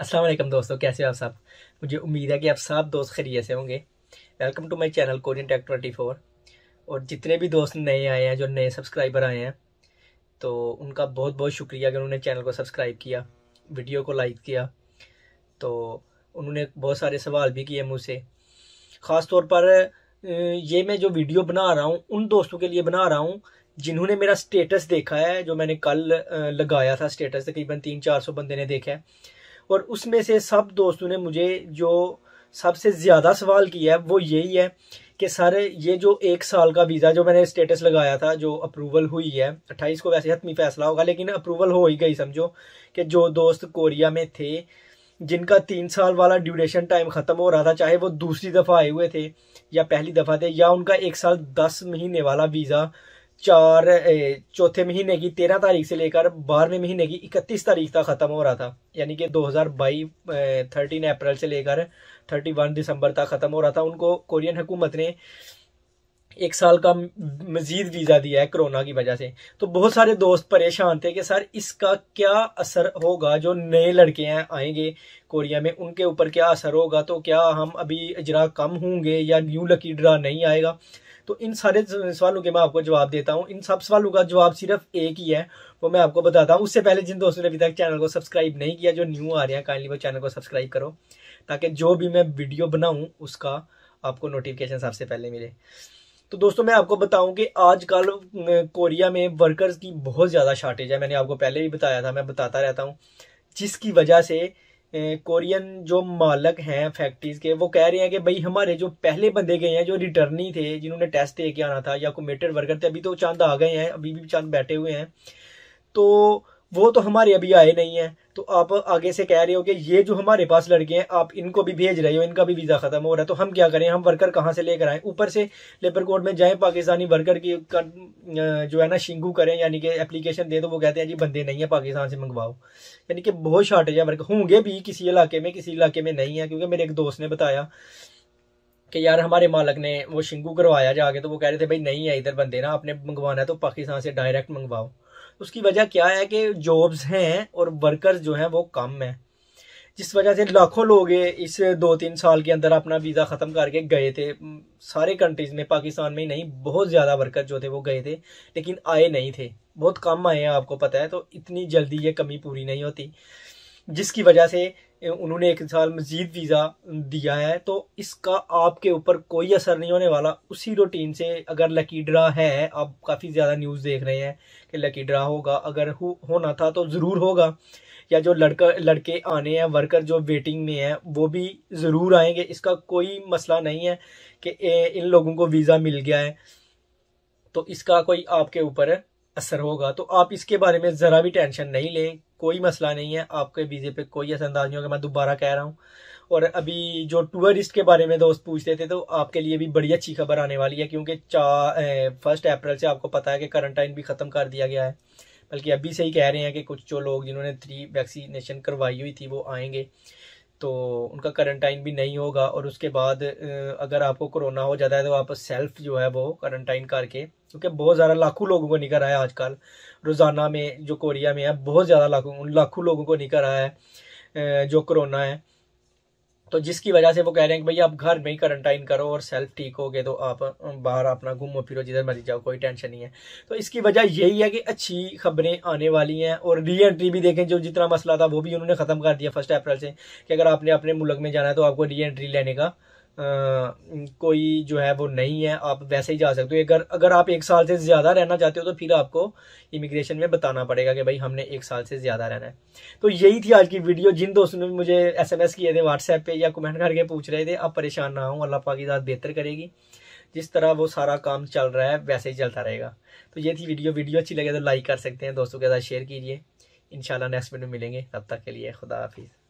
अस्सलाम वालेकुम दोस्तों कैसे हो आप सब मुझे उम्मीद है कि आप सब दोस्त खरीय से होंगे welcome to my channel Korean tech twenty four और जितने भी दोस्त नए आए हैं जो नए सब्सक्राइबर आए हैं तो उनका बहुत बहुत शुक्रिया कि उन्होंने चैनल को सब्सक्राइब किया वीडियो को लाइक किया तो उन्होंने बहुत सारे सवाल भी किए मुझसे ख़ास तौर पर ये मैं जो वीडियो बना रहा हूँ उन दोस्तों के लिए बना रहा हूँ जिन्होंने मेरा स्टेटस देखा है जो मैंने कल लगाया था स्टेटस तकरीबन तीन चार सौ बंदे ने देखा है और उसमें से सब दोस्तों ने मुझे जो सबसे ज़्यादा सवाल किया है वो यही है कि सर ये जो एक साल का वीज़ा जो मैंने स्टेटस लगाया था जो अप्रूवल हुई है अट्ठाईस को वैसे हतमी फैसला होगा लेकिन अप्रूवल हो ही गई समझो कि जो दोस्त कोरिया में थे जिनका तीन साल वाला ड्यूरेशन टाइम ख़त्म हो रहा था चाहे वो दूसरी दफ़ा आए हुए थे या पहली दफ़ा थे या उनका एक साल दस महीने वाला वीज़ा चार चौथे महीने की तेरह तारीख से लेकर बारहवें महीने की इकतीस तारीख तक ख़त्म हो रहा था यानी कि दो हज़ार बाईस थर्टीन अप्रैल से लेकर थर्टी वन दिसंबर तक ख़त्म हो रहा था उनको कोरियन हुकूमत ने एक साल का मजीद वीज़ा दिया है कोरोना की वजह से तो बहुत सारे दोस्त परेशान थे कि सर इसका क्या असर होगा जो नए लड़के हैं आएंगे कोरिया में उनके ऊपर क्या असर होगा तो क्या हम अभी अजरा कम होंगे या न्यू लकी ड्रा नहीं आएगा तो इन सारे सवालों के मैं आपको जवाब देता हूँ इन सब सवालों का जवाब सिर्फ एक ही है वो मैं आपको बताता हूँ उससे पहले जिन दोस्तों ने अभी तक चैनल को सब्सक्राइब नहीं किया जो न्यू आ रहे हैं काइंडली वो चैनल को सब्सक्राइब करो ताकि जो भी मैं वीडियो बनाऊँ उसका आपको नोटिफिकेशन सबसे पहले मिले तो दोस्तों मैं आपको बताऊं कि आजकल कोरिया में वर्कर्स की बहुत ज़्यादा शॉर्टेज है मैंने आपको पहले ही बताया था मैं बताता रहता हूँ जिसकी वजह से कोरियन जो मालक हैं फैक्ट्रीज के वो कह रहे हैं कि भाई हमारे जो पहले बंदे गए हैं जो रिटर्नी थे जिन्होंने टेस्ट दे के आना था या कोमेटेड वर्कर थे अभी तो चांद आ गए हैं अभी भी चांद बैठे हुए हैं तो वो तो हमारे अभी आए नहीं है तो आप आगे से कह रहे हो कि ये जो हमारे पास लड़के हैं आप इनको भी भेज रहे हो इनका भी वीज़ा ख़त्म हो रहा है तो हम क्या करें हम वर्कर कहाँ से लेकर आए ऊपर से लेबर कोर्ट में जाएं पाकिस्तानी वर्कर की जो है ना शिंगू करें यानी कि एप्लीकेशन दे तो वो कहते हैं जी बंदे नहीं है पाकिस्तान से मंगवाओ यानी कि बहुत शॉर्टेज है वर्कर होंगे भी किसी इलाके में किसी इलाके में नहीं है क्योंकि मेरे एक दोस्त ने बताया कि यार हमारे मालक ने वो शिंगू करवाया जाके तो वो कह रहे थे भाई नहीं है इधर बंदे ना आपने मंगवाना है तो पाकिस्तान से डायरेक्ट मंगवाओ उसकी वजह क्या है कि जॉब्स हैं और वर्कर्स जो हैं वो कम हैं जिस वजह से लाखों लोग इस दो तीन साल के अंदर अपना वीज़ा ख़त्म करके गए थे सारे कंट्रीज़ में पाकिस्तान में ही नहीं बहुत ज़्यादा वर्कर जो थे वो गए थे लेकिन आए नहीं थे बहुत कम आए हैं आपको पता है तो इतनी जल्दी ये कमी पूरी नहीं होती जिसकी वजह से उन्होंने एक साल मज़ीद वीज़ा दिया है तो इसका आपके ऊपर कोई असर नहीं होने वाला उसी रूटीन से अगर लकी ड्रा है आप काफ़ी ज़्यादा न्यूज़ देख रहे हैं कि लकी ड्रा होगा अगर हो, होना था तो ज़रूर होगा या जो लड़का लड़के आने हैं वर्कर जो वेटिंग में हैं वो भी ज़रूर आएंगे इसका कोई मसला नहीं है कि इन लोगों को वीज़ा मिल गया है तो इसका कोई आपके ऊपर असर होगा तो आप इसके बारे में ज़रा भी टेंशन नहीं लें कोई मसला नहीं है आपके वीज़े पे कोई असर अंदाज नहीं होगा मैं दोबारा कह रहा हूँ और अभी जो टूरिस्ट के बारे में दोस्त पूछते थे तो आपके लिए भी बड़ी अच्छी खबर आने वाली है क्योंकि चार फर्स्ट अप्रैल से आपको पता है कि करंटाइन भी ख़त्म कर दिया गया है बल्कि अभी से ही कह रहे हैं कि कुछ जो लोग जिन्होंने थ्री वैक्सीनेशन करवाई हुई थी वो आएंगे तो उनका क्वारंटाइन भी नहीं होगा और उसके बाद अगर आपको कोरोना हो जाता है तो आप सेल्फ जो है वो क्वारंटाइन करके क्योंकि बहुत ज़्यादा लाखों लोगों को निकल आया है आजकल रोज़ाना में जो कोरिया में है बहुत ज़्यादा लाखों लाखों लोगों को निकल आया है जो कोरोना है तो जिसकी वजह से वो कह रहे हैं कि भैया आप घर में ही क्वारंटाइन करो और सेल्फ ठीक हो गए तो आप बाहर अपना घूमो फिरो जिधर मर्जी जाओ कोई टेंशन नहीं है तो इसकी वजह यही है कि अच्छी खबरें आने वाली हैं और री एंट्री भी देखें जो जितना मसला था वो भी उन्होंने ख़त्म कर दिया फर्स्ट अप्रैल से कि अगर आपने अपने मुल्क में जाना है तो आपको री एंट्री लेने का कोई जो है वो नहीं है आप वैसे ही जा सकते हो अगर अगर आप एक साल से ज़्यादा रहना चाहते हो तो फिर आपको इमिग्रेशन में बताना पड़ेगा कि भाई हमने एक साल से ज़्यादा रहना है तो यही थी आज की वीडियो जिन दोस्तों ने मुझे एसएमएस किए थे व्हाट्सएप पे या कमेंट करके पूछ रहे थे आप परेशान ना हों अल्लाह पाकि बेहतर करेगी जिस तरह वो सारा काम चल रहा है वैसे ही चलता रहेगा तो ये थी वीडियो वीडियो अच्छी लगे तो लाइक कर सकते हैं दोस्तों के साथ शेयर कीजिए इन नेक्स्ट वीडियो मिलेंगे तब तक के लिए खुदा हाफिज़